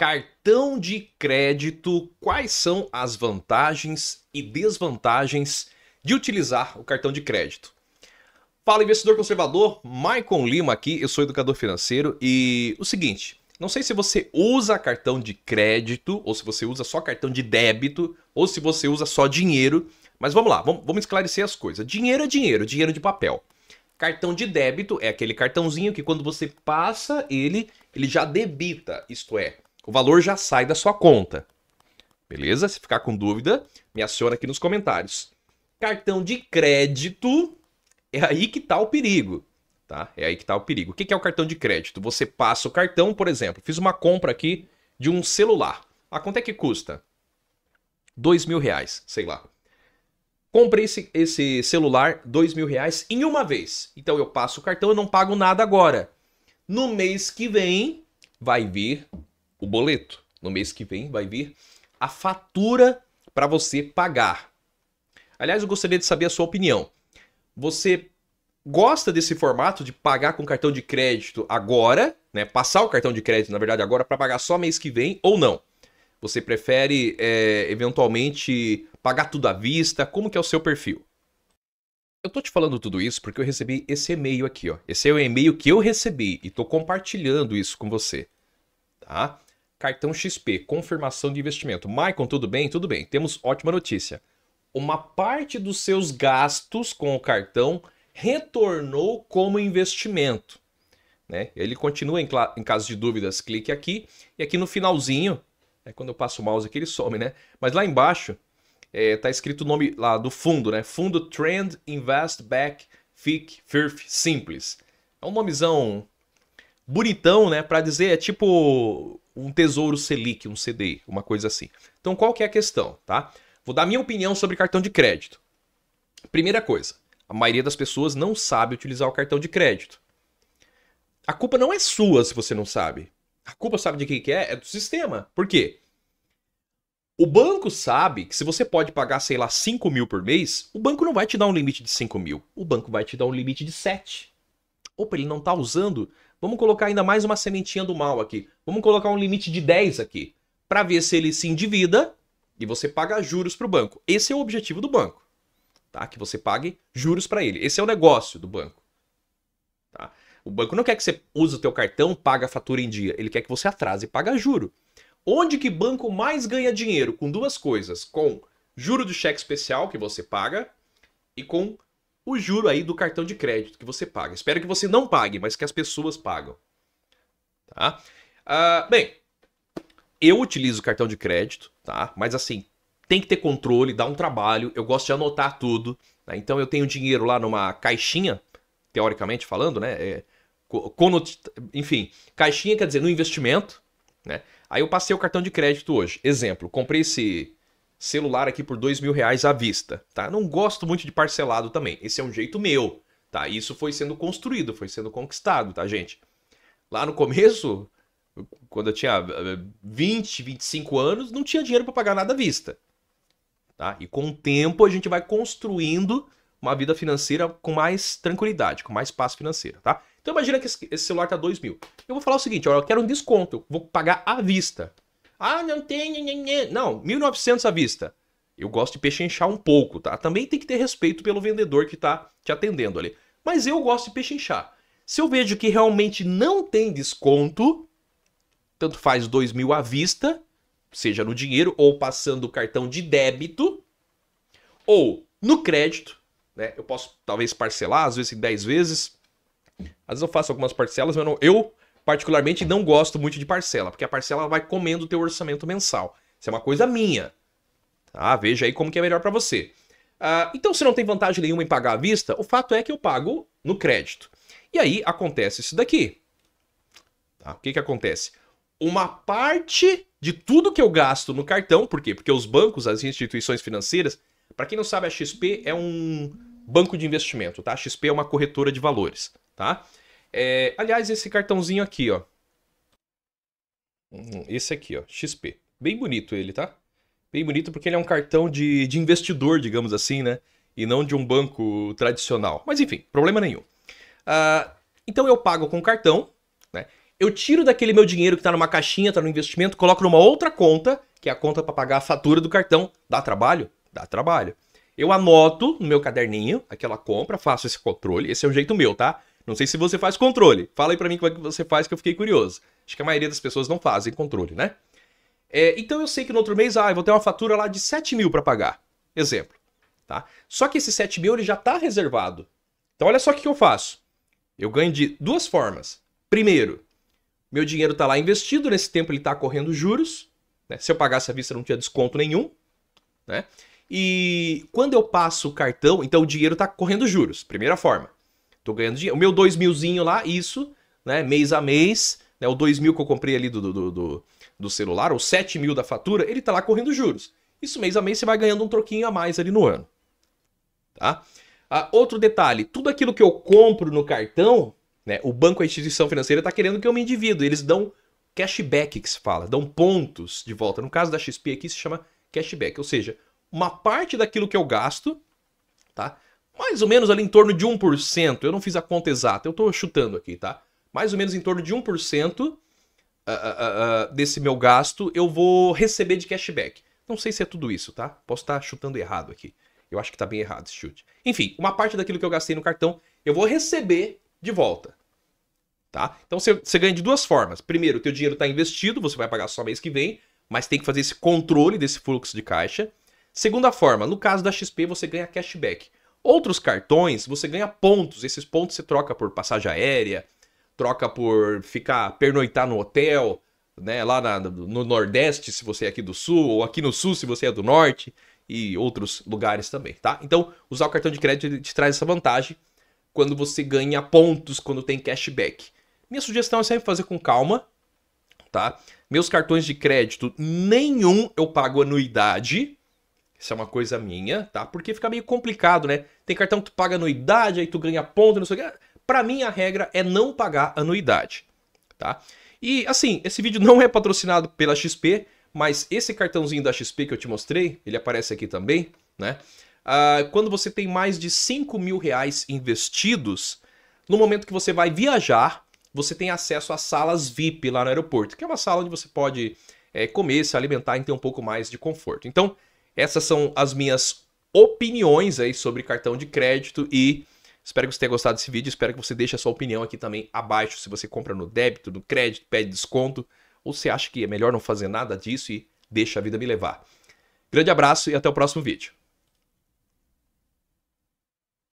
Cartão de crédito, quais são as vantagens e desvantagens de utilizar o cartão de crédito? Fala investidor conservador, Maicon Lima aqui, eu sou educador financeiro e o seguinte, não sei se você usa cartão de crédito ou se você usa só cartão de débito ou se você usa só dinheiro, mas vamos lá, vamos, esclarecer as coisas. Dinheiro é dinheiro, dinheiro de papel. Cartão de débito é aquele cartãozinho que quando você passa ele, ele já debita, isto é, o valor já sai da sua conta. Beleza? Se ficar com dúvida, me aciona aqui nos comentários. Cartão de crédito, é aí que está o perigo. Tá? É aí que está o perigo. O que é o cartão de crédito? Você passa o cartão, por exemplo, fiz uma compra aqui de um celular. A ah, quanto é que custa? Dois mil reais, sei lá. Comprei esse, esse celular, dois mil reais, em uma vez. Então eu passo o cartão e não pago nada agora. No mês que vem, vai vir o boleto. No mês que vem vai vir a fatura para você pagar. Aliás, eu gostaria de saber a sua opinião. Você gosta desse formato de pagar com cartão de crédito agora, né? Passar o cartão de crédito, na verdade, agora para pagar só mês que vem ou não? Você prefere é, eventualmente pagar tudo à vista? Como que é o seu perfil? Eu tô te falando tudo isso porque eu recebi esse e-mail aqui, ó. Esse é o e-mail que eu recebi e tô compartilhando isso com você, tá? Cartão XP, confirmação de investimento. Maicon, tudo bem? Tudo bem. Temos ótima notícia. Uma parte dos seus gastos com o cartão retornou como investimento. Né? Ele continua em, em caso de dúvidas, clique aqui. E aqui no finalzinho, é quando eu passo o mouse aqui, ele some, né? Mas lá embaixo está é, escrito o nome lá do fundo, né? Fundo Trend Invest Back FIC FIRF Simples. É um nomezão bonitão, né? Para dizer, é tipo um tesouro Selic, um cd, uma coisa assim. Então, qual que é a questão, tá? Vou dar minha opinião sobre cartão de crédito. Primeira coisa, a maioria das pessoas não sabe utilizar o cartão de crédito. A culpa não é sua se você não sabe. A culpa sabe de quem que é? É do sistema. Por quê? O banco sabe que se você pode pagar, sei lá, 5 mil por mês, o banco não vai te dar um limite de 5 mil. O banco vai te dar um limite de 7. Opa, ele não está usando Vamos colocar ainda mais uma sementinha do mal aqui. Vamos colocar um limite de 10 aqui, para ver se ele se endivida e você paga juros para o banco. Esse é o objetivo do banco, tá? Que você pague juros para ele. Esse é o negócio do banco. Tá? O banco não quer que você use o teu cartão, paga a fatura em dia. Ele quer que você atrase e paga juro. Onde que banco mais ganha dinheiro? Com duas coisas. Com juro do cheque especial que você paga e com o juro aí do cartão de crédito que você paga. Espero que você não pague, mas que as pessoas pagam. Tá? Ah, bem, eu utilizo cartão de crédito, tá? Mas assim, tem que ter controle, dá um trabalho. Eu gosto de anotar tudo. Né? Então eu tenho dinheiro lá numa caixinha, teoricamente falando, né? É, enfim, caixinha quer dizer no investimento, né? Aí eu passei o cartão de crédito hoje. Exemplo, comprei esse celular aqui por dois mil reais à vista, tá? Não gosto muito de parcelado também. Esse é um jeito meu, tá? Isso foi sendo construído, foi sendo conquistado, tá, gente? Lá no começo, quando eu tinha 20, eh, 25 anos, não tinha dinheiro para pagar nada à vista. Tá? E com o tempo a gente vai construindo uma vida financeira com mais tranquilidade, com mais paz financeira, tá? Então imagina que esse celular tá dois mil. Eu vou falar o seguinte, ó, eu quero um desconto, eu vou pagar à vista. Ah, não tem. Não, 1.900 à vista. Eu gosto de pechinchar um pouco, tá? Também tem que ter respeito pelo vendedor que tá te atendendo ali. Mas eu gosto de pechinchar. Se eu vejo que realmente não tem desconto, tanto faz dois mil à vista, seja no dinheiro ou passando o cartão de débito, ou no crédito, né? Eu posso talvez parcelar, às vezes em 10 vezes. Às vezes eu faço algumas parcelas, mas não, eu particularmente não gosto muito de parcela, porque a parcela vai comendo o teu orçamento mensal. Isso é uma coisa minha. Tá? Veja aí como que é melhor para você. Ah, então, se não tem vantagem nenhuma em pagar à vista, o fato é que eu pago no crédito. E aí acontece isso daqui. Tá? O que, que acontece? Uma parte de tudo que eu gasto no cartão, por quê? Porque os bancos, as instituições financeiras, para quem não sabe, a XP é um banco de investimento, tá? A XP é uma corretora de valores, tá? É, aliás, esse cartãozinho aqui, ó. Hum, esse aqui, ó, XP. Bem bonito ele, tá? Bem bonito porque ele é um cartão de, de investidor, digamos assim, né? E não de um banco tradicional. Mas enfim, problema nenhum. Uh, então eu pago com cartão, né? Eu tiro daquele meu dinheiro que está numa caixinha, está no investimento, coloco numa outra conta, que é a conta para pagar a fatura do cartão. Dá trabalho? Dá trabalho. Eu anoto no meu caderninho aquela compra, faço esse controle. Esse é o jeito meu, tá? Não sei se você faz controle. Fala aí para mim como é que você faz, que eu fiquei curioso. Acho que a maioria das pessoas não fazem controle, né? É, então eu sei que no outro mês, ah, eu vou ter uma fatura lá de 7 mil para pagar. Exemplo. Tá? Só que esse 7 mil ele já está reservado. Então olha só o que eu faço. Eu ganho de duas formas. Primeiro, meu dinheiro está lá investido, nesse tempo ele está correndo juros. Né? Se eu pagasse a vista não tinha desconto nenhum. Né? E quando eu passo o cartão, então o dinheiro está correndo juros. Primeira forma. Tô ganhando dinheiro. O meu dois milzinho lá, isso, né? Mês a mês, né? O dois mil que eu comprei ali do, do, do, do celular, ou sete mil da fatura, ele tá lá correndo juros. Isso mês a mês você vai ganhando um troquinho a mais ali no ano. Tá? Ah, outro detalhe, tudo aquilo que eu compro no cartão, né? O banco, a instituição financeira tá querendo que eu me endivido. Eles dão cashback que se fala, dão pontos de volta. No caso da XP aqui se chama cashback, ou seja, uma parte daquilo que eu gasto, tá? mais ou menos ali em torno de 1%. Eu não fiz a conta exata, eu estou chutando aqui, tá? Mais ou menos em torno de 1% uh, uh, uh, desse meu gasto eu vou receber de cashback. Não sei se é tudo isso, tá? Posso estar tá chutando errado aqui. Eu acho que está bem errado esse chute. Enfim, uma parte daquilo que eu gastei no cartão eu vou receber de volta. Tá? Então você, você ganha de duas formas. Primeiro, o teu dinheiro está investido, você vai pagar só mês que vem, mas tem que fazer esse controle desse fluxo de caixa. Segunda forma, no caso da XP, você ganha cashback. Outros cartões, você ganha pontos. Esses pontos você troca por passagem aérea, troca por ficar pernoitar no hotel, né, lá na, no Nordeste, se você é aqui do Sul, ou aqui no Sul, se você é do Norte, e outros lugares também, tá? Então, usar o cartão de crédito te traz essa vantagem quando você ganha pontos, quando tem cashback. Minha sugestão é sempre fazer com calma, tá? Meus cartões de crédito, nenhum eu pago anuidade, isso é uma coisa minha, tá? Porque fica meio complicado, né? Tem cartão que tu paga anuidade, aí tu ganha ponto, não sei o que. Pra mim, a regra é não pagar anuidade, tá? E, assim, esse vídeo não é patrocinado pela XP, mas esse cartãozinho da XP que eu te mostrei, ele aparece aqui também, né? Ah, quando você tem mais de 5 mil reais investidos, no momento que você vai viajar, você tem acesso às salas VIP lá no aeroporto, que é uma sala onde você pode é, comer, se alimentar e ter um pouco mais de conforto. Então, essas são as minhas opiniões aí sobre cartão de crédito e espero que você tenha gostado desse vídeo. Espero que você deixe a sua opinião aqui também abaixo se você compra no débito, no crédito, pede desconto ou você acha que é melhor não fazer nada disso e deixa a vida me levar. Grande abraço e até o próximo vídeo.